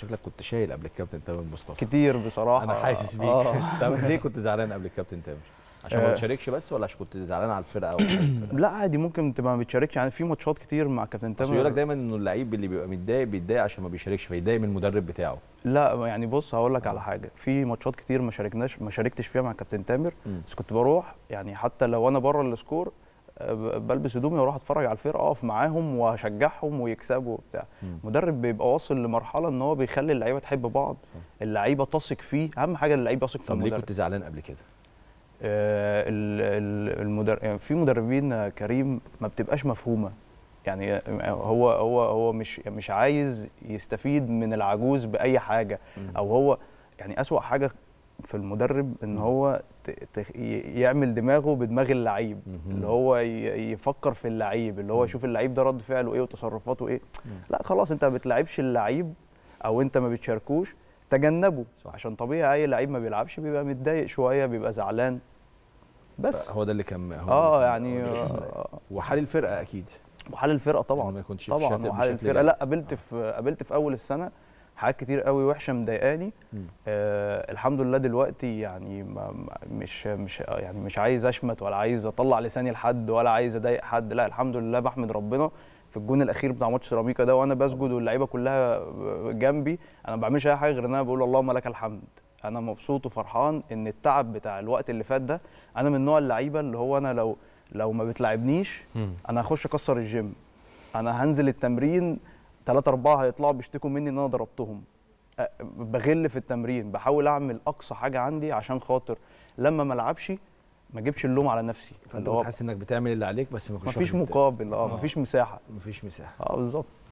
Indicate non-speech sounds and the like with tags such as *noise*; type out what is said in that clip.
شكلك كنت شايل قبل الكابتن تامر مصطفى كتير بصراحه انا حاسس بيك آه. *laughs* طب ليه كنت زعلان قبل الكابتن تامر عشان ما آه. بتشاركش بس ولا عشان كنت زعلان على الفرقه او *clears throat* لا عادي ممكن تبقى ما بتشاركش يعني في ماتشات كتير مع كابتن تامر بيقول لك دايما انه اللعيب اللي بيبقى متضايق بيتضايق عشان ما بيشاركش فيضايق من المدرب بتاعه لا يعني بص هقول لك على حاجه في ماتشات كتير ما شاركناش ما شاركتش فيها مع كابتن تامر بس كنت بروح يعني حتى لو انا بره السكور بلبس هدومي واروح اتفرج على الفرقه اقف معاهم واشجعهم ويكسبوا وبتاع مدرب بيبقى واصل لمرحله ان هو بيخلي اللعيبه تحب بعض اللعيبه تثق فيه اهم حاجه اللعيبه يثق في المدرب طب ليه كنت زعلان قبل كده آه المدرب يعني في مدربين كريم ما بتبقاش مفهومه يعني هو هو هو مش مش عايز يستفيد من العجوز باي حاجه او هو يعني اسوا حاجه في المدرب ان هو يعمل دماغه بدماغ اللعيب اللي هو يفكر في اللعيب اللي هو يشوف اللعيب ده رد فعله ايه وتصرفاته ايه لا خلاص انت ما بتلعبش اللعيب او انت ما بتشاركوش تجنبه صح. عشان طبيعي اي لعيب ما بيلعبش بيبقى متضايق شويه بيبقى زعلان بس هو ده اللي كان اه يعني آه،, آه وحال الفرقه اكيد وحال الفرقه طبعا ما يكونش طبعا وحال الفرقه لا قابلت آه. في قابلت في اول السنه حاجات كتير قوي وحشه مضايقاني آه الحمد لله دلوقتي يعني مش مش يعني مش عايز اشمت ولا عايز اطلع لساني لحد ولا عايز اضايق حد لا الحمد لله بحمد ربنا في الجون الاخير بتاع ماتش سيراميكا ده وانا بسجد واللعيبه كلها جنبي انا ما بعملش اي حاجه غير ان انا بقول اللهم لك الحمد انا مبسوط وفرحان ان التعب بتاع الوقت اللي فات ده انا من نوع اللعيبه اللي هو انا لو لو ما بتلعبنيش انا هخش اكسر الجيم انا هنزل التمرين ثلاثة أربعة هيطلعوا بيشتكوا مني إن أنا ضربتهم بغل في التمرين بحاول اعمل اقصى حاجه عندي عشان خاطر لما ما العبش ما اجيبش اللوم على نفسي فانت بتحس انك بتعمل اللي عليك بس ما مفيش مقابل آه،, اه مفيش مساحه فيش مساحه اه بالظبط